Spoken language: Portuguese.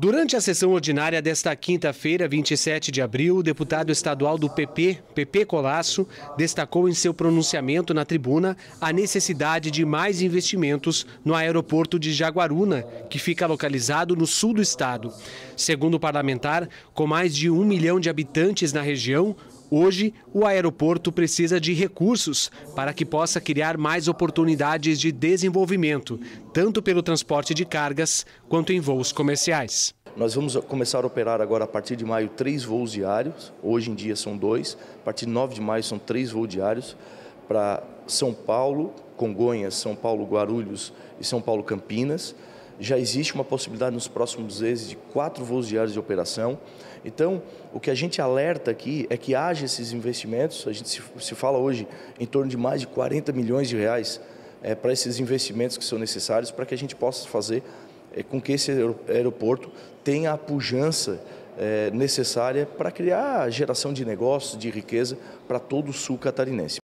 Durante a sessão ordinária desta quinta-feira, 27 de abril, o deputado estadual do PP, PP Colasso, destacou em seu pronunciamento na tribuna a necessidade de mais investimentos no aeroporto de Jaguaruna, que fica localizado no sul do estado. Segundo o parlamentar, com mais de um milhão de habitantes na região, Hoje, o aeroporto precisa de recursos para que possa criar mais oportunidades de desenvolvimento, tanto pelo transporte de cargas quanto em voos comerciais. Nós vamos começar a operar agora a partir de maio três voos diários, hoje em dia são dois, a partir de 9 de maio são três voos diários para São Paulo, Congonhas, São Paulo, Guarulhos e São Paulo, Campinas já existe uma possibilidade nos próximos meses de quatro voos diários de operação. Então, o que a gente alerta aqui é que haja esses investimentos. A gente se, se fala hoje em torno de mais de 40 milhões de reais é, para esses investimentos que são necessários para que a gente possa fazer é, com que esse aeroporto tenha a pujança é, necessária para criar geração de negócios, de riqueza para todo o sul catarinense.